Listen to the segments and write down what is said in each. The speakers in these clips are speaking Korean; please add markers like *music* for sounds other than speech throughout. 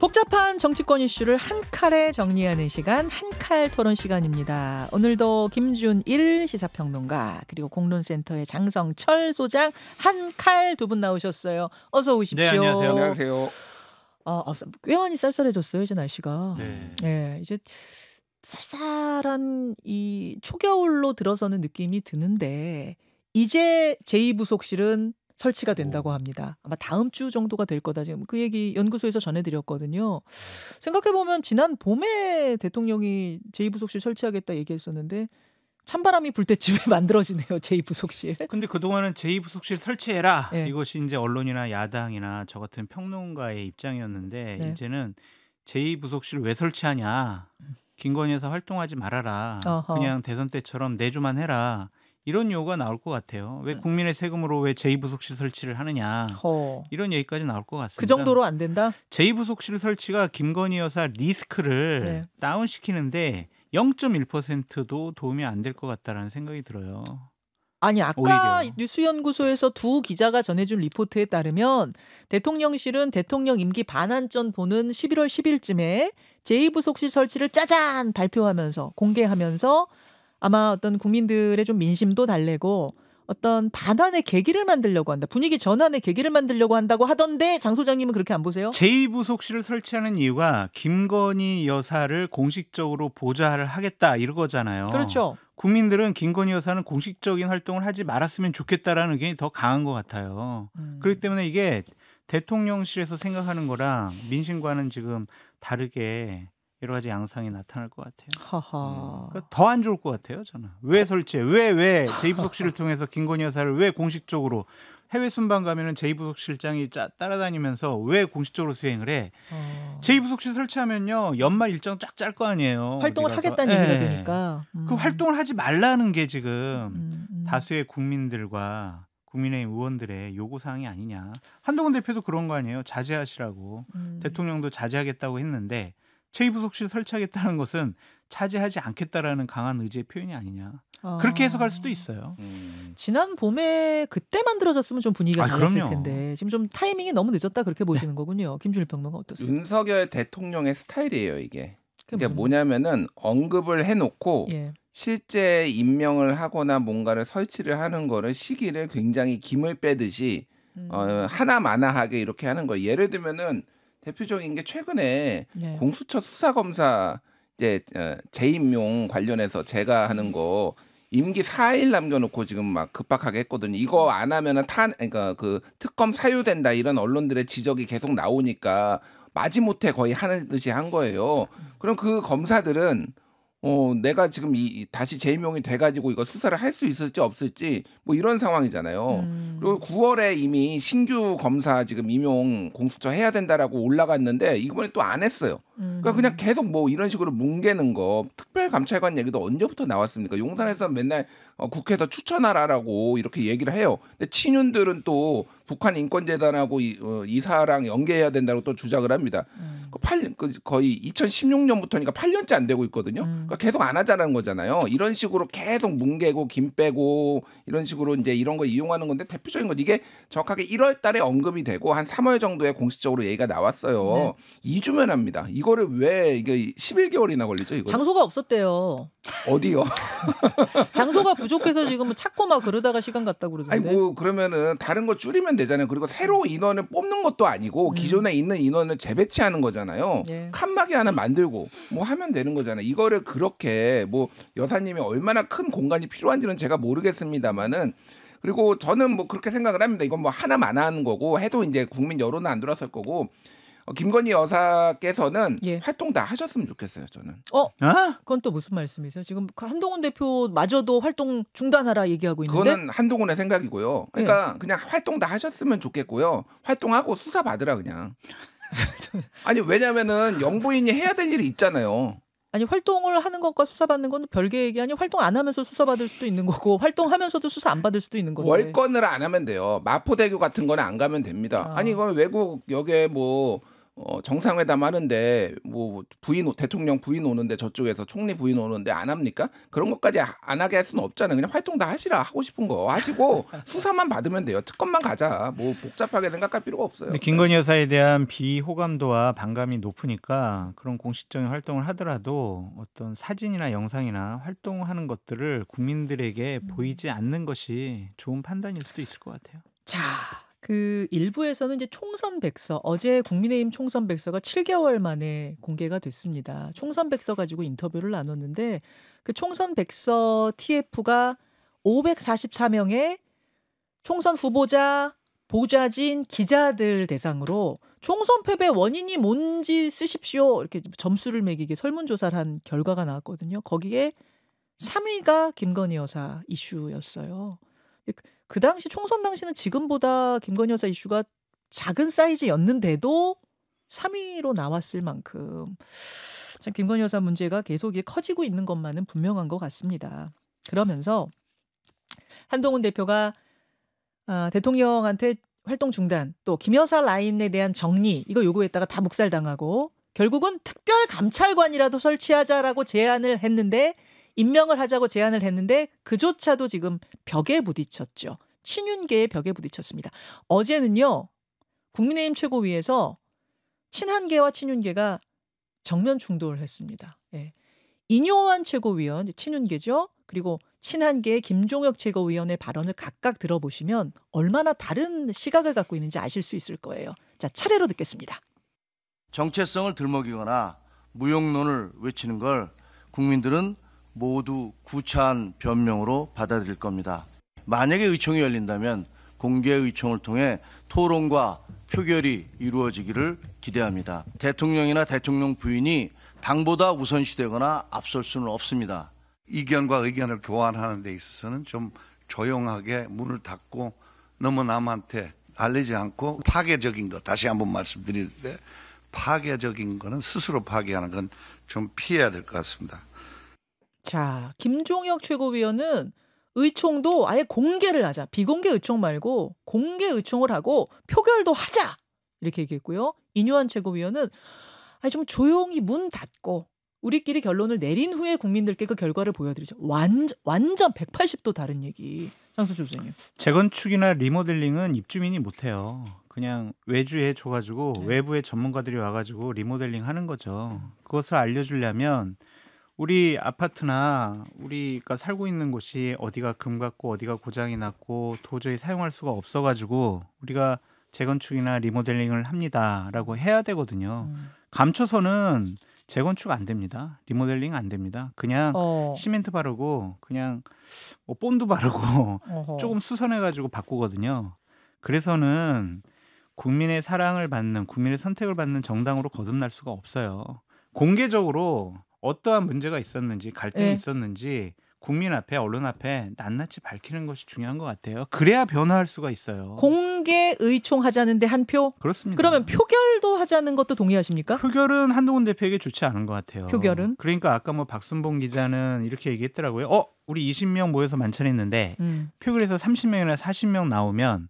복잡한 정치권 이슈를 한 칼에 정리하는 시간, 한 칼 토론 시간입니다. 오늘도 김준일 시사평론가, 그리고 공론센터의 장성철 소장, 한 칼 두 분 나오셨어요. 어서 오십시오. 네, 안녕하세요. 안녕하세요. 어, 꽤 많이 쌀쌀해졌어요, 이제 날씨가. 네. 네 이제 쌀쌀한 이 초겨울로 들어서는 느낌이 드는데, 이제 제2부속실은 설치가 음. 된다고 합니다. 아마 다음 주 정도가 될 거다. 지금 그 얘기 연구소에서 전해드렸거든요. 생각해보면 지난 봄에 대통령이 제2부속실 설치하겠다 얘기했었는데 찬바람이 불 때쯤에 *laughs* 만들어지네요. 제2부속실. 근데 그동안은 제2부속실 설치해라. 네. 이것이 이제 언론이나 야당이나 저 같은 평론가의 입장이었는데 네. 이제는 제2부속실 왜 설치하냐. 음. 김건희에서 활동하지 말아라. 어허. 그냥 대선 때처럼 내조만 해라. 이런 요구가 나올 것 같아요. 왜 네. 국민의 세금으로 왜 제2부속실 설치를 하느냐 허. 이런 얘기까지 나올 것 같습니다. 그 정도로 안 된다? 제2부속실 설치가 김건희 여사 리스크를 네. 다운시키는데 0.1%도 도움이 안 될 것 같다라는 생각이 들어요. 아니 아까 오히려. 뉴스연구소에서 두 기자가 전해준 리포트에 따르면 대통령실은 대통령 임기 반환전 보는 11월 10일쯤에 제2부속실 설치를 짜잔 발표하면서 공개하면서 아마 어떤 국민들의 좀 민심도 달래고 어떤 반환의 계기를 만들려고 한다. 분위기 전환의 계기를 만들려고 한다고 하던데 장 소장님은 그렇게 안 보세요? 제2부속실을 설치하는 이유가 김건희 여사를 공식적으로 보좌를 하겠다 이러거잖아요. 그렇죠. 국민들은 김건희 여사는 공식적인 활동을 하지 말았으면 좋겠다라는 의견이 더 강한 것 같아요. 음. 그렇기 때문에 이게 대통령실에서 생각하는 거랑 민심과는 지금 다르게 여러 가지 양상이 나타날 것 같아요. 음, 그러니까 더안 좋을 것 같아요, 저는. 왜 어. 설치해? 왜, 왜 제이부석 실을 통해서 김건희 여사를 왜 공식적으로 해외 순방 가면은 제이부석 실장이 따라다니면서 왜 공식적으로 수행을 해? 어... 제이부석 실 설치하면요, 연말 일정 쫙 짤 거 아니에요. 활동을 하겠다는 얘기가 예. 되니까. 음. 그 활동을 하지 말라는 게 지금 음, 음, 음. 다수의 국민들과 국민의 의원들의 요구 사항이 아니냐. 한동훈 대표도 그런 거 아니에요. 자제하시라고. 음. 대통령도 자제하겠다고 했는데 체이부속실 설치하겠다는 것은 차지하지 않겠다라는 강한 의지의 표현이 아니냐. 아... 그렇게 해석할 수도 있어요. 음. 지난 봄에 그때 만들어졌으면 좀 분위기가 아, 달랐을 그럼요. 텐데 지금 좀 타이밍이 너무 늦었다 그렇게 보시는 네. 거군요. 김준일 평론가 어떠세요? 윤석열 대통령의 스타일이에요 이게. 그게 무슨... 뭐냐면은 언급을 해놓고 예. 실제 임명을 하거나 뭔가를 설치를 하는 거를 시기를 굉장히 김을 빼듯이 음. 어, 하나마나하게 이렇게 하는 거예요. 예를 들면은 대표적인 게 최근에 네. 공수처 수사 검사 이제 어, 재임용 관련해서 제가 하는 거 임기 4일 남겨놓고 지금 막 급박하게 했거든요. 이거 음. 안 하면은 탄 그러니까 그 특검 사유된다 이런 언론들의 지적이 계속 나오니까 마지못해 거의 하는 듯이 한 거예요. 음. 그럼 그 검사들은 어, 내가 지금 이 다시 재임용이 돼가지고 이거 수사를 할 수 있을지 없을지 뭐 이런 상황이잖아요. 음. 그리고 9월에 이미 신규 검사 지금 임용 공수처 해야 된다라고 올라갔는데 이번에 또 안 했어요. 그러니까 음. 그러니까 그냥 계속 뭐 이런 식으로 뭉개는 거 특별감찰관 얘기도 언제부터 나왔습니까? 용산에서 맨날 어, 국회에서 추천하라라고 이렇게 얘기를 해요. 근데 친윤들은 또 북한 인권재단하고 이, 어, 사랑 연계해야 된다고 또 주장을 합니다. 음. 그 8, 그 거의 2016년부터니까 8년째 안 되고 있거든요. 음. 그러니까 계속 안 하자는 거잖아요. 이런 식으로 계속 뭉개고 김 빼고 이런 식으로 이제 이런 거 이용하는 건데 대표적인 건 이게 정확하게 1월 달에 언급이 되고 한 3월 정도에 공식적으로 얘기가 나왔어요. 네. 2주면 합니다. 이거를 왜 이게 11개월이나 걸리죠? 이거 장소가 없었대요. 어디요? *laughs* 장소가 부족 부족해서 지금 찾고 막 그러다가 시간 갔다 그러던데. 아니 뭐 그러면은 다른 거 줄이면 되잖아요. 그리고 새로 인원을 뽑는 것도 아니고 음. 기존에 있는 인원을 재배치하는 거잖아요. 예. 칸막이 하나 만들고 뭐 하면 되는 거잖아요. 이거를 그렇게 뭐 여사님이 얼마나 큰 공간이 필요한지는 제가 모르겠습니다만은 그리고 저는 뭐 그렇게 생각을 합니다. 이건 뭐 하나만 하는 거고 해도 이제 국민 여론은 안 돌아설 거고 어, 김건희 여사께서는 예. 활동 다 하셨으면 좋겠어요. 저는. 어? 아? 그건 또 무슨 말씀이세요? 지금 그 한동훈 대표마저도 활동 중단하라 얘기하고 있는데. 그거는 한동훈의 생각이고요. 그러니까 예. 그냥 활동 다 하셨으면 좋겠고요. 활동하고 수사 받으라 그냥. *laughs* 아니 왜냐면은 영부인이 해야 될 일이 있잖아요. 아니 활동을 하는 것과 수사받는 건 별개 얘기 아니 활동 안 하면서 수사받을 수도 있는 거고 활동하면서도 수사 안 받을 수도 있는 거고 월권을 안 하면 돼요 마포대교 같은 거는 안 가면 됩니다 아. 니 그럼 외국 여기에 뭐 어, 정상회담 하는데 뭐, 뭐 부인 대통령 부인 오는데 저쪽에서 총리 부인 오는데 안 합니까? 그런 것까지 안 하게 할 수는 없잖아요. 그냥 활동 다 하시라 하고 싶은 거 하시고 *laughs* 수사만 받으면 돼요. 특검만 가자. 뭐 복잡하게 생각할 필요가 없어요. 김건희 여사에 대한 비호감도와 반감이 높으니까 그런 공식적인 활동을 하더라도 어떤 사진이나 영상이나 활동하는 것들을 국민들에게 보이지 않는 것이 좋은 판단일 수도 있을 것 같아요. 자. 그 일부에서는 이제 총선 백서 어제 국민의힘 총선 백서가 7개월 만에 공개가 됐습니다. 총선 백서 가지고 인터뷰를 나눴는데 그 총선 백서 TF가 544명의 총선 후보자, 보좌진, 기자들 대상으로 총선 패배 원인이 뭔지 쓰십시오. 이렇게 점수를 매기게 설문조사를 한 결과가 나왔거든요. 거기에 3위가 김건희 여사 이슈였어요. 그 당시 총선 당시는 지금보다 김건희 여사 이슈가 작은 사이즈였는데도 3위로 나왔을 만큼 참 김건희 여사 문제가 계속 커지고 있는 것만은 분명한 것 같습니다. 그러면서 한동훈 대표가 아, 대통령한테 활동 중단 또 김여사 라인에 대한 정리 이거 요구했다가 다 묵살당하고 결국은 특별 감찰관이라도 설치하자라고 제안을 했는데 임명을 하자고 제안을 했는데 그조차도 지금 벽에 부딪혔죠. 친윤계의 벽에 부딪혔습니다. 어제는요. 국민의힘 최고위에서 친한계와 친윤계가 정면 충돌을 했습니다. 예. 인뇨환 최고위원, 친윤계죠. 그리고 친한계 김종혁 최고위원의 발언을 각각 들어보시면 얼마나 다른 시각을 갖고 있는지 아실 수 있을 거예요. 자, 차례로 듣겠습니다. 정체성을 들먹이거나 무용론을 외치는 걸 국민들은 모두 구차한 변명으로 받아들일 겁니다. 만약에 의총이 열린다면 공개 의총을 통해 토론과 표결이 이루어지기를 기대합니다. 대통령이나 대통령 부인이 당보다 우선시되거나 앞설 수는 없습니다. 이견과 의견을 교환하는 데 있어서는 좀 조용하게 문을 닫고 너무 남한테 알리지 않고 파괴적인 것 다시 한번 말씀드릴때 파괴적인 것은 스스로 파괴하는 건 좀 피해야 될 것 같습니다. 자, 김종혁 최고위원은 의총도 아예 공개를 하자. 비공개 의총 말고 공개 의총을 하고 표결도 하자. 이렇게 얘기했고요. 이뇨한 최고위원은 아니 좀 조용히 문 닫고 우리끼리 결론을 내린 후에 국민들께 그 결과를 보여드리죠. 완전 완전 180도 다른 얘기. 장수조 선생님. 재건축이나 리모델링은 입주민이 못해요. 그냥 외주에 줘가지고 네. 외부의 전문가들이 와가지고 리모델링 하는 거죠. 그것을 알려주려면 우리 아파트나 우리가 살고 있는 곳이 어디가 금 같고 어디가 고장이 났고 도저히 사용할 수가 없어 가지고 우리가 재건축이나 리모델링을 합니다라고 해야 되거든요. 음. 감춰서는 재건축 안 됩니다. 리모델링 안 됩니다. 그냥 어. 시멘트 바르고 그냥 뭐 본드 바르고 *laughs* 어허. 조금 수선해 가지고 바꾸거든요. 그래서는 국민의 사랑을 받는 국민의 선택을 받는 정당으로 거듭날 수가 없어요. 공개적으로 어떠한 문제가 있었는지 갈등이 네. 있었는지 국민 앞에 언론 앞에 낱낱이 밝히는 것이 중요한 것 같아요. 그래야 변화할 수가 있어요. 공개 의총하자는데 한 표? 그렇습니다. 그러면 표결도 하자는 것도 동의하십니까? 표결은 한동훈 대표에게 좋지 않은 것 같아요. 표결은? 그러니까 아까 뭐 박순봉 기자는 이렇게 얘기했더라고요. 어, 우리 20명 모여서 만찬했는데 음. 표결에서 30명이나 40명 나오면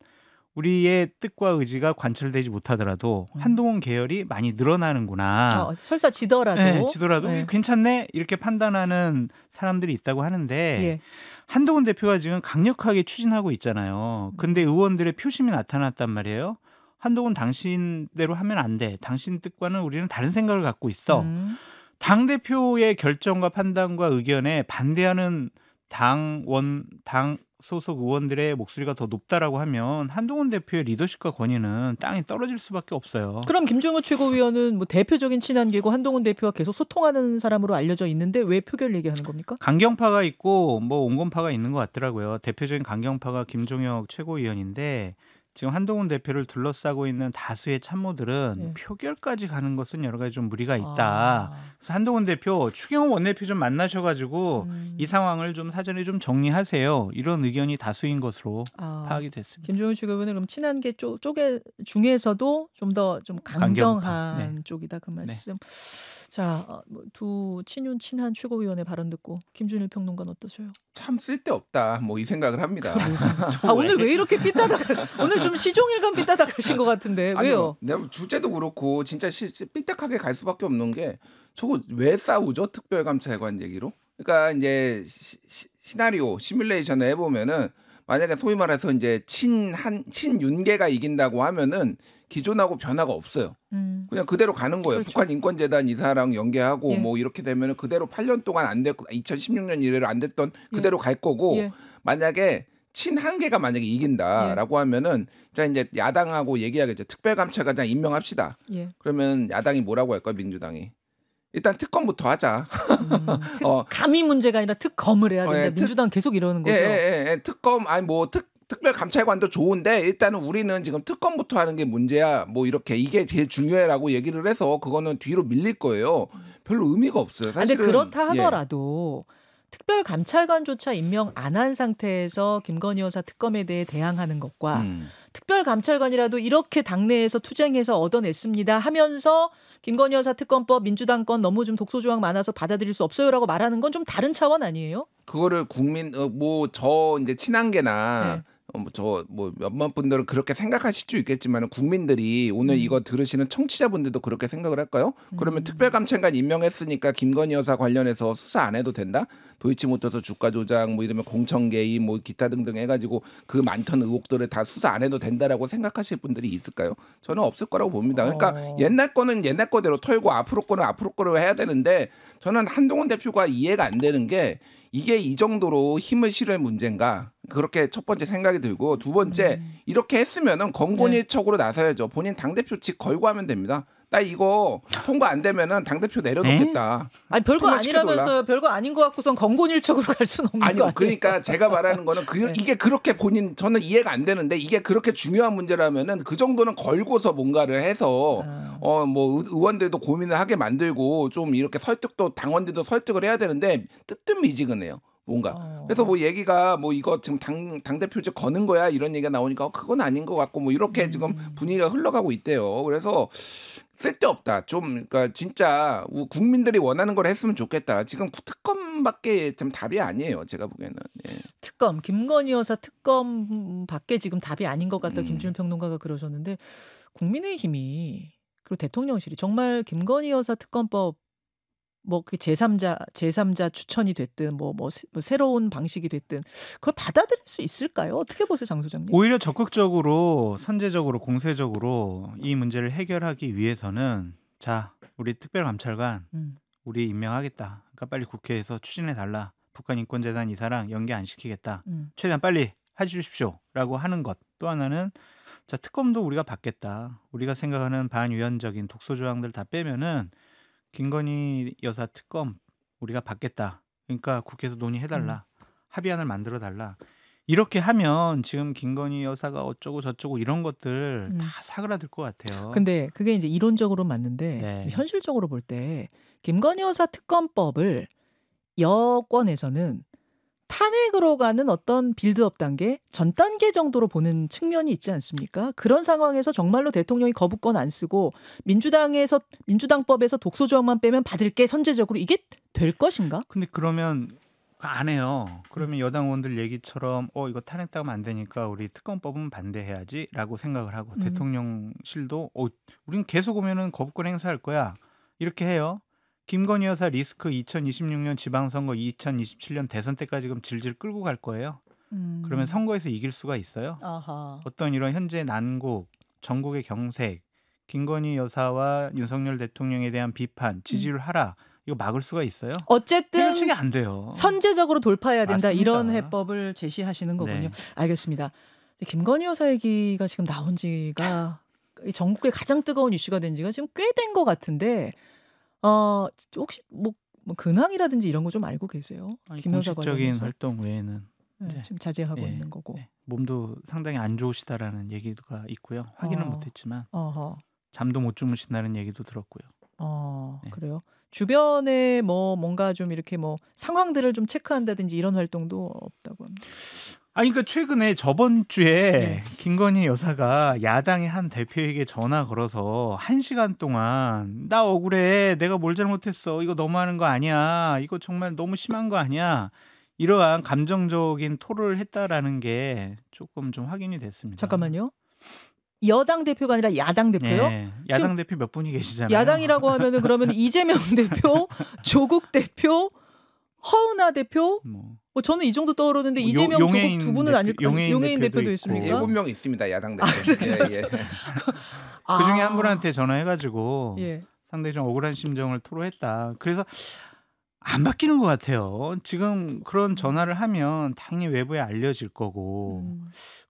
우리의 뜻과 의지가 관철되지 못하더라도 음. 한동훈 계열이 많이 늘어나는구나. 어, 설사 지더라도. 네, 지더라도 네. 괜찮네 이렇게 판단하는 사람들이 있다고 하는데 예. 한동훈 대표가 지금 강력하게 추진하고 있잖아요. 음. 근데 의원들의 표심이 나타났단 말이에요. 한동훈 당신대로 하면 안 돼. 당신 뜻과는 우리는 다른 생각을 갖고 있어. 음. 당 대표의 결정과 판단과 의견에 반대하는 당원 당 소속 의원들의 목소리가 더 높다라고 하면 한동훈 대표의 리더십과 권위는 땅이 떨어질 수밖에 없어요. 그럼 김종우 최고위원은 뭐 대표적인 친한계고 한동훈 대표와 계속 소통하는 사람으로 알려져 있는데 왜 표결 얘기하는 겁니까? 강경파가 있고 뭐 온건파가 있는 것 같더라고요. 대표적인 강경파가 김종혁 최고위원인데 지금 한동훈 대표를 둘러싸고 있는 다수의 참모들은 네. 표결까지 가는 것은 여러 가지 좀 무리가 아. 있다. 아. 그래서 한동훈 대표, 추경호 원내표 좀 만나셔가지고 음. 이 상황을 좀 사전에 좀 정리하세요. 이런 의견이 다수인 것으로 아. 파악이 됐습니다. 김종인 측은 그럼 친한 게 쪼, 쪽에 중에서도 좀 더좀 좀 강경한 네. 쪽이다 그 네. 말씀. 네. 자두 어, 뭐 친윤 친한 최고위원의 발언 듣고 김준일 평론가는 어떠세요? 참 쓸데없다. 뭐 이 생각을 합니다. *laughs* 아, 오늘 왜 이렇게 삐따 오늘 좀 *laughs* 시종일관 삐딱하게 가신 것 같은데 왜요? 아니 뭐, 주제도 그렇고 진짜 시, 삐딱하게 갈 수밖에 없는 게 저거 왜 싸우죠? 특별감찰관 얘기로? 그러니까 이제 시, 나리오 시뮬레이션을 해보면은 만약에 소위 말해서 이제 친 한 친윤계가 이긴다고 하면은 기존하고 변화가 없어요. 음. 그냥 그대로 가는 거예요. 그렇죠. 북한 인권재단 이사랑 연계하고 예. 뭐 이렇게 되면은 그대로 8년 동안 안 됐고 2016년 이래로 안 됐던 예. 그대로 예. 갈 거고 예. 만약에 친한계가 만약에 이긴다라고 예. 하면은 자 이제 야당하고 얘기하겠죠. 특별감찰관장 임명합시다. 예. 그러면 야당이 뭐라고 할까 민주당이? 일단 특검부터 하자. 음, *laughs* 어, 감이 문제가 아니라 특검을 해야 되는데 어, 예, 민주당 특, 계속 이러는 거죠. 예, 예, 예, 예. 특검 아니 뭐 특, 특별감찰관도 좋은데 일단은 우리는 지금 특검부터 하는 게 문제야. 뭐 이렇게 이게 제일 중요해라고 얘기를 해서 그거는 뒤로 밀릴 거예요. 음. 별로 의미가 없어요. 아, 사실은. 근데 그렇다 예. 하더라도 예. 특별 감찰관조차 임명 안 한 상태에서 김건희 여사 특검에 대해 대항하는 것과 음. 특별 감찰관이라도 이렇게 당내에서 투쟁해서 얻어냈습니다 하면서 김건희 여사 특검법 민주당 건 너무 좀 독소 조항 많아서 받아들일 수 없어요라고 말하는 건 좀 다른 차원 아니에요? 그거를 국민 어, 뭐저 이제 친한계나 네. 어, 뭐 저 뭐 몇만 분들은 그렇게 생각하실 수 있겠지만 국민들이 오늘 음. 이거 들으시는 청취자분들도 그렇게 생각을 할까요? 그러면 음. 특별감찰관 임명했으니까 김건희 여사 관련해서 수사 안 해도 된다? 도이치 못해서 주가 조작 뭐 이러면 공청 개입 뭐 기타 등등 해가지고 그 많던 의혹들을 다 수사 안 해도 된다라고 생각하실 분들이 있을까요? 저는 없을 거라고 봅니다. 그러니까 어. 옛날 거는 옛날 거대로 털고 앞으로 거는 앞으로 거로 해야 되는데 저는 한동훈 대표가 이해가 안 되는 게 이게 이 정도로 힘을 실을 문제인가? 그렇게 첫 번째 생각이 들고 두 번째 음. 이렇게 했으면은 권고니 네. 척으로 나서야죠. 본인 당 대표 직 걸고 하면 됩니다. 나 이거 통과 안 되면은 당 대표 내려놓겠다. 아니 별거 아니라면서요. 별거 아닌 것 같고선 건곤일척으로 갈 수는 없는 아니요. 아니요 그러니까 제가 말하는 거는 그, *laughs* 네. 이게 그렇게 본인 저는 이해가 안 되는데 이게 그렇게 중요한 문제라면은 그 정도는 걸고서 뭔가를 해서 아. 어뭐 의원들도 고민을 하게 만들고 좀 이렇게 설득도 당원들도 설득을 해야 되는데 뜨뜻미지근해요. 뭔가. 어. 그래서 뭐 얘기가 뭐 이거 지금 당, 당대표제 거는 거야 이런 얘기가 나오니까 어, 그건 아닌 것 같고 뭐 이렇게 음. 지금 분위기가 흘러가고 있대요. 그래서 쓸데없다. 좀 그러니까 진짜 국민들이 원하는 걸 했으면 좋겠다. 지금 특검밖에 좀 답이 아니에요. 제가 보기에는. 예. 특검 김건희 여사 특검밖에 지금 답이 아닌 것 같다. 음. 김준 평론가가 그러셨는데 국민의힘이 그리고 대통령실이 정말 김건희 여사 특검법 뭐그 제삼자 제삼자 추천이 됐든 뭐뭐 뭐, 뭐, 뭐 새로운 방식이 됐든 그걸 받아들일 수 있을까요? 어떻게 보세요, 장 소장님? 오히려 적극적으로 선제적으로 공세적으로 이 문제를 해결하기 위해서는 자 우리 특별감찰관 음. 우리 임명하겠다. 그러니까 빨리 국회에서 추진해 달라. 북한 인권재단 이사랑 연계 안 시키겠다. 음. 최대한 빨리 해주십시오라고 하는 것. 또 하나는 자 특검도 우리가 받겠다. 우리가 생각하는 반위헌적인 독소 조항들 다 빼면은 김건희 여사 특검 우리가 받겠다. 그러니까 국회에서 논의해달라. 음. 합의안을 만들어달라. 이렇게 하면 지금 김건희 여사가 어쩌고 저쩌고 이런 것들 음. 다 사그라들 것 같아요. 근데 그게 이제 이론적으로 맞는데 네. 현실적으로 볼 때 김건희 여사 특검법을 여권에서는 탄핵으로 가는 어떤 빌드업 단계, 전 단계 정도로 보는 측면이 있지 않습니까? 그런 상황에서 정말로 대통령이 거부권 안 쓰고 민주당에서 민주당법에서 독소 조항만 빼면 받을 게 선제적으로 이게 될 것인가? 근데 그러면 안 해요. 그러면 음. 여당 의원들 얘기처럼 어 이거 탄핵당하면 안 되니까 우리 특검법은 반대해야지라고 생각을 하고 음. 대통령실도 어우리는 계속 오면은 거부권 행사할 거야. 이렇게 해요. 김건희 여사 리스크 2026년 지방선거 2027년 대선 때까지 지금 질질 끌고 갈 거예요. 음. 그러면 선거에서 이길 수가 있어요. 아하. 어떤 이런 현재 난국, 전국의 경색, 김건희 여사와 윤석열 대통령에 대한 비판, 음. 지지율 하락 이거 막을 수가 있어요? 어쨌든 측이 안 돼요. 선제적으로 돌파해야 된다 맞습니다. 이런 해법을 제시하시는 거군요. 네. 알겠습니다. 김건희 여사 얘기가 지금 나온 지가 네. 전국의 가장 뜨거운 이슈가 된 지가 지금 꽤 된 것 같은데 어, 혹시 뭐, 뭐 근황이라든지 이런 거 좀 알고 계세요? 김니 공식적인 활동 외에는 네, 지금 자제하고 네, 있는 거고 네. 몸도 상당히 안 좋으시다라는 얘기가 있고요. 확인은 어. 못했지만 어허. 잠도 못 주무신다는 얘기도 들었고요. 어, 네. 그래요. 주변에 뭐 뭔가 좀 이렇게 뭐 상황들을 좀 체크한다든지 이런 활동도 없다고 합니다. 아니 그러니까 최근에 저번 주에 네. 김건희 여사가 야당의 한 대표에게 전화 걸어서 한 시간 동안 나 억울해 내가 뭘 잘못했어 이거 너무하는 거 아니야 이거 정말 너무 심한 거 아니야 이러한 감정적인 토를 했다라는 게 조금 좀 확인이 됐습니다. 잠깐만요. 여당 대표가 아니라 야당 대표요? 네, 야당 대표 몇 분이 계시잖아요. 야당이라고 하면은 그러면 *laughs* 이재명 대표, 조국 대표, 허은하 대표 뭐. 뭐 저는 이 정도 떠오르는데 뭐 이재명 요, 조국 두 분은 아닐까 용해인, 용해인 대표도, 대표도 있습니까? 일곱 명 있습니다 야당 대표. 아, 그 예, 예. *laughs* 그 중에 아. 한 분한테 전화해가지고 예. 상당히 좀 억울한 심정을 토로했다. 그래서 안 바뀌는 것 같아요. 지금 그런 전화를 하면 당연히 외부에 알려질 거고 음.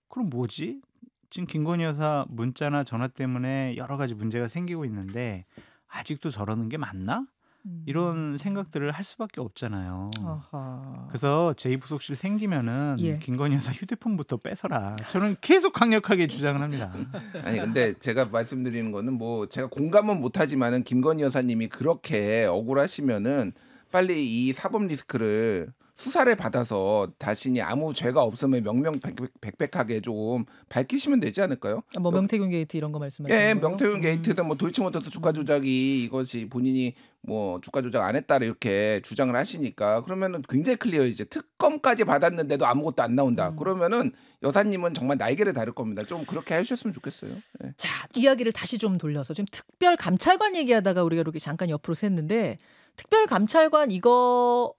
그럼 뭐지? 지금 김건희 여사 문자나 전화 때문에 여러 가지 문제가 생기고 있는데 아직도 저러는 게 맞나? 음. 이런 생각들을 할 수밖에 없잖아요. 아하. 그래서 제이부속실 생기면은 예. 김건희 여사 휴대폰부터 뺏어라. 저는 계속 강력하게 주장을 합니다. *laughs* 아니 근데 제가 말씀드리는 거는 뭐 제가 공감은 못하지만은 김건희 여사님이 그렇게 억울하시면은 빨리 이 사법 리스크를 수사를 받아서 자신이 아무 죄가 없음을 명명백백하게 좀 밝히시면 되지 않을까요? 아, 뭐 명태균 게이트 이런 거 말씀하시는 예, 거예요? 명태균 게이트든 음. 뭐 도이치모터스 주가 조작이 이것이 본인이 뭐 주가 조작 안 했다 이렇게 주장을 하시니까 그러면은 굉장히 클리어 이제 특검까지 받았는데도 아무것도 안 나온다. 음. 그러면은 여사님은 정말 날개를 다룰 겁니다. 좀 그렇게 해주셨으면 좋겠어요. 네. 자 이야기를 다시 좀 돌려서 지금 특별 감찰관 얘기하다가 우리가 이렇게 잠깐 옆으로 샜는데 특별 감찰관 이거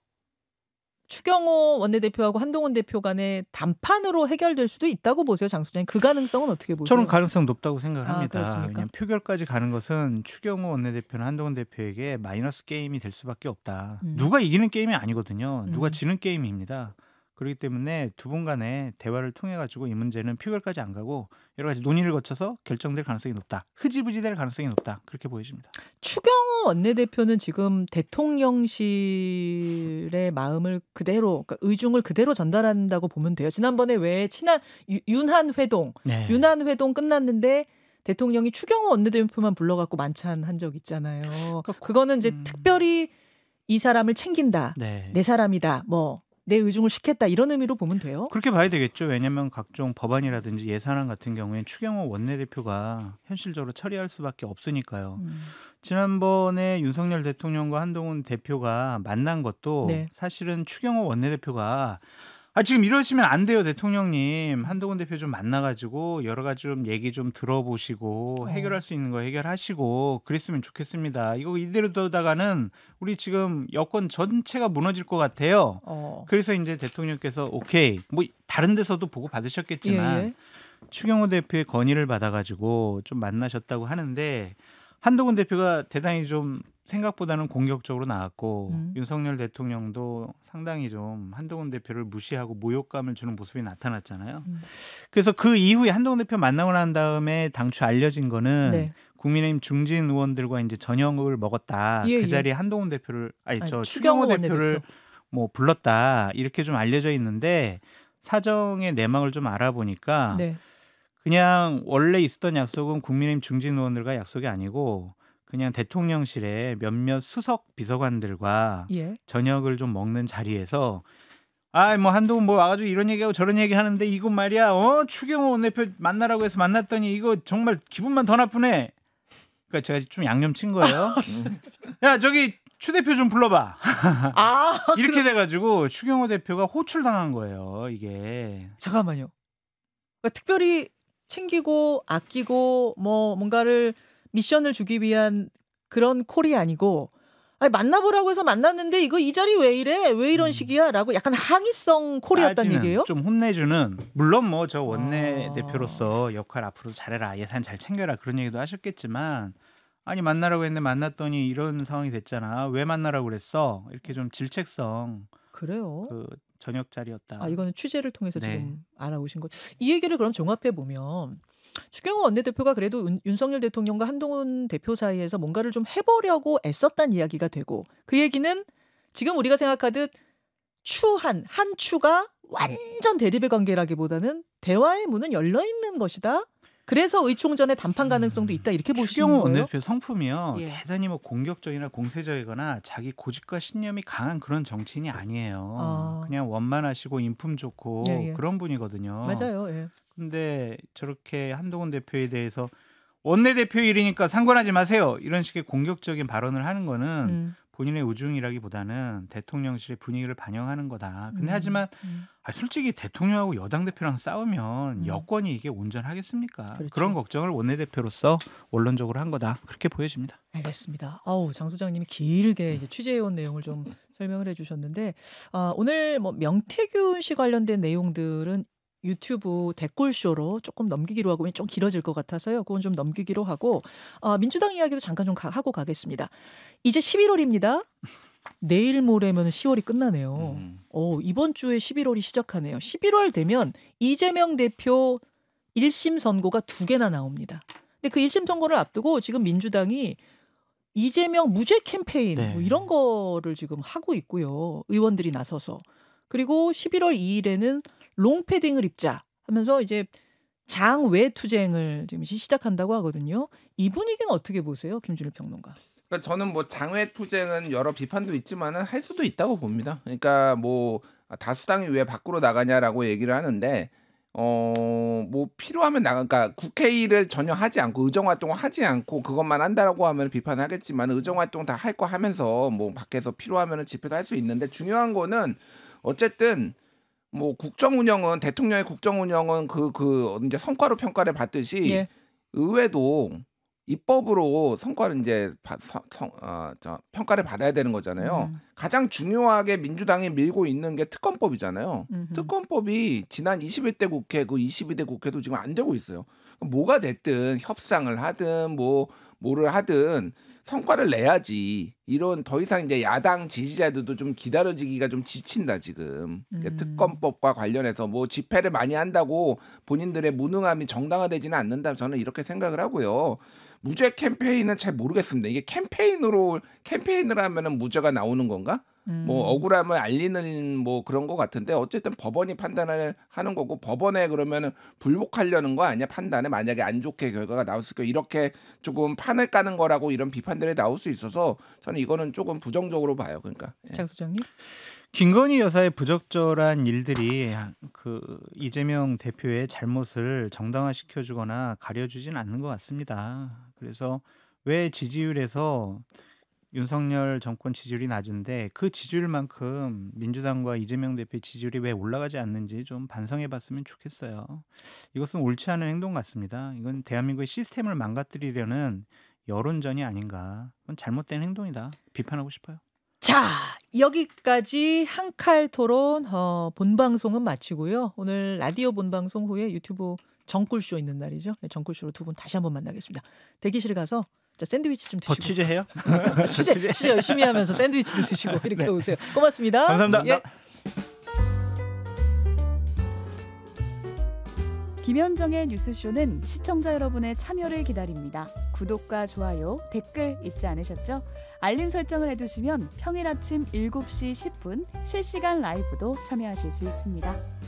추경호 원내대표하고 한동훈 대표 간의 담판으로 해결될 수도 있다고 보세요, 장수장님그 가능성은 어떻게 보세요? 저는 가능성 높다고 생각합니다. 아, 그냥 표결까지 가는 것은 추경호 원내대표나 한동훈 대표에게 마이너스 게임이 될 수밖에 없다. 음. 누가 이기는 게임이 아니거든요. 누가 음. 지는 게임입니다. 그렇기 때문에 두 분 간의 대화를 통해 가지고 이 문제는 표결까지 안 가고 여러 가지 논의를 거쳐서 결정될 가능성이 높다. 흐지부지 될 가능성이 높다. 그렇게 보여집니다. 추경호 원내대표는 지금 대통령실의 마음을 그대로 그러니까 의중을 그대로 전달한다고 보면 돼요. 지난번에 왜 친한 윤한 회동, 네. 윤한 회동 끝났는데 대통령이 추경호 원내대표만 불러갖고 만찬한 적 있잖아요. 그러니까 그거는 이제 음... 특별히 이 사람을 챙긴다. 네. 내 사람이다. 뭐내 의중을 시켰다 이런 의미로 보면 돼요? 그렇게 봐야 되겠죠. 왜냐하면 각종 법안이라든지 예산안 같은 경우에는 추경호 원내대표가 현실적으로 처리할 수밖에 없으니까요. 음. 지난번에 윤석열 대통령과 한동훈 대표가 만난 것도 네. 사실은 추경호 원내대표가 아 지금 이러시면 안 돼요 대통령님 한동훈 대표 좀 만나가지고 여러 가지 좀 얘기 좀 들어보시고 어. 해결할 수 있는 거 해결하시고 그랬으면 좋겠습니다 이거 이대로 두다가는 우리 지금 여권 전체가 무너질 것 같아요 어. 그래서 이제 대통령께서 오케이 뭐 다른 데서도 보고 받으셨겠지만 예. 예. 추경호 대표의 건의를 받아가지고 좀 만나셨다고 하는데 한동훈 대표가 대단히 좀 생각보다는 공격적으로 나왔고 음. 윤석열 대통령도 상당히 좀 한동훈 대표를 무시하고 모욕감을 주는 모습이 나타났잖아요. 음. 그래서 그 이후에 한동훈 대표 만나고 난 다음에 당초 알려진 거는 네. 국민의힘 중진 의원들과 이제 저녁을 먹었다. 예, 예. 그 자리에 예. 한동훈 대표를 아니, 아니 저 추경호, 대표를 대표. 뭐 불렀다 이렇게 좀 알려져 있는데 사정의 내막을 좀 알아보니까. 네. 그냥 원래 있었던 약속은 국민의힘 중진 의원들과 약속이 아니고 그냥 대통령실에 몇몇 수석 비서관들과 예. 저녁을 좀 먹는 자리에서 아 뭐 한동훈 뭐 와가지고 이런 얘기하고 저런 얘기 하는데 이건 말이야 어 추경호 원내표 만나라고 해서 만났더니 이거 정말 기분만 더 나쁘네. 그러니까 제가 좀 양념 친 거예요. 아, 음. 야 저기 추 대표 좀 불러봐. *laughs* 아 이렇게 그럼... 돼가지고 추경호 대표가 호출당한 거예요. 이게 잠깐만요. 그러니까 특별히 챙기고 아끼고 뭐 뭔가를 미션을 주기 위한 그런 콜이 아니고 아니 만나보라고 해서 만났는데 이거 이 자리 왜 이래 왜 이런 음. 식이야라고 약간 항의성 콜이었단 얘기예요? 좀 혼내주는 물론 뭐 저 원내 아. 대표로서 역할 앞으로 잘해라 예산 잘 챙겨라 그런 얘기도 하셨겠지만 아니 만나라고 했는데 만났더니 이런 상황이 됐잖아 왜 만나라고 그랬어 이렇게 좀 질책성 그래요 그 저녁 자리였다. 아 이거는 취재를 통해서 네. 지금 알아오신 거. 이 얘기를 그럼 종합해 보면 추경호 원내대표가 그래도 윤, 석열 대통령과 한동훈 대표 사이에서 뭔가를 좀 해보려고 애썼단 이야기가 되고 그 얘기는 지금 우리가 생각하듯 추한 한추가 완전 대립의 관계라기보다는 대화의 문은 열려 있는 것이다. 그래서 의총전의 단판 가능성도 있다 이렇게 보시는 거예요? 추경호 원내표 성품이요. 예. 대단히 뭐 공격적이나 공세적이거나 자기 고집과 신념이 강한 그런 정치인이 아니에요. 아. 그냥 원만하시고 인품 좋고 예, 예. 그런 분이거든요. 맞아요. 예. 근데 저렇게 한동훈 대표에 대해서 원내대표 일이니까 상관하지 마세요. 이런 식의 공격적인 발언을 하는 거는 음. 본인의 우중이라기보다는 대통령실의 분위기를 반영하는 거다. 근데 음, 하지만 음. 아, 솔직히 대통령하고 여당 대표랑 싸우면 음. 여권이 이게 온전하겠습니까? 그렇죠. 그런 걱정을 원내대표로서 원론적으로 한 거다. 그렇게 보여집니다. 알겠습니다. 아우 장 소장님이 길게 취재해온 내용을 좀 설명을 해주셨는데 아, 오늘 뭐 명태균 씨 관련된 내용들은 유튜브 댓글쇼로 조금 넘기기로 하고 좀 길어질 것 같아서요. 그건 좀 넘기기로 하고 어, 민주당 이야기도 잠깐 좀 가, 하고 가겠습니다. 이제 11월입니다. 내일 모레면 10월이 끝나네요. 음. 어, 이번 주에 11월이 시작하네요. 11월 되면 이재명 대표 1심 선고가 두 개나 나옵니다. 근데 그 1심 선고를 앞두고 지금 민주당이 이재명 무죄 캠페인 뭐 네. 뭐 이런 거를 지금 하고 있고요. 의원들이 나서서. 그리고 11월 2일에는 롱패딩을 입자 하면서 이제 장외 투쟁을 지금 시작한다고 하거든요. 이 분위기는 어떻게 보세요, 김준일 평론가? 그러니까 저는 뭐 장외 투쟁은 여러 비판도 있지만은 할 수도 있다고 봅니다. 그러니까 뭐 다수당이 왜 밖으로 나가냐라고 얘기를 하는데 어뭐 필요하면 나가 그러니까 국회의를 전혀 하지 않고 의정 활동을 하지 않고 그것만 한다라고 하면 비판하겠지만 의정 활동 다 할 거 하면서 뭐 밖에서 필요하면은 집회도 할 수 있는데 중요한 거는 어쨌든 뭐 국정 운영은 대통령의 국정 운영은 그그 그 이제 성과로 평가를 받듯이 예. 의회도 입법으로 성과를 이제 바, 성, 어, 저, 평가를 받아야 되는 거잖아요. 음. 가장 중요하게 민주당이 밀고 있는 게 특검법이잖아요. 음흠. 특검법이 지난 21대 국회 그 22대 국회도 지금 안 되고 있어요. 뭐가 됐든 협상을 하든 뭐 뭐를 하든 성과를 내야지 이런 더 이상 이제 야당 지지자들도 좀 기다려지기가 좀 지친다 지금 음. 특검법과 관련해서 뭐 집회를 많이 한다고 본인들의 무능함이 정당화되지는 않는다 저는 이렇게 생각을 하고요 무죄 캠페인은 잘 모르겠습니다 이게 캠페인으로 캠페인을 하면은 무죄가 나오는 건가 뭐 음. 뭐 억울함을 알리는 뭐 그런 것 같은데 어쨌든 법원이 판단을 하는 거고 법원에 그러면은 불복하려는 거 아니야 판단에 만약에 안 좋게 결과가 나왔을 거 이렇게 조금 판을 까는 거라고 이런 비판들이 나올 수 있어서 저는 이거는 조금 부정적으로 봐요 그러니까 예. 장 소장님 김건희 여사의 부적절한 일들이 그 이재명 대표의 잘못을 정당화시켜주거나 가려주진 않는 것 같습니다 그래서 왜 지지율에서 윤석열 정권 지지율이 낮은데 그 지지율만큼 민주당과 이재명 대표 지지율이 왜 올라가지 않는지 좀 반성해 봤으면 좋겠어요. 이것은 옳지 않은 행동 같습니다. 이건 대한민국의 시스템을 망가뜨리려는 여론전이 아닌가. 이건 잘못된 행동이다. 비판하고 싶어요. 자, 여기까지 한칼 토론 어, 본방송은 마치고요. 오늘 라디오 본방송 후에 유튜브 정꿀쇼 있는 날이죠. 네, 정꿀쇼로 두 분 다시 한번 만나겠습니다. 대기실 가서 자, 샌드위치 좀 드시고. *laughs* 더 취재해요? 취재, 취재 열심히 하면서 샌드위치도 드시고 *laughs* 네. 이렇게 네. 오세요. 고맙습니다. 감사합니다. 예. 네. 김현정의 뉴스쇼는 시청자 여러분의 참여를 기다립니다. 구독과 좋아요, 댓글 잊지 않으셨죠? 알림 설정을 해두시면 평일 아침 7시 10분 실시간 라이브도 참여하실 수 있습니다.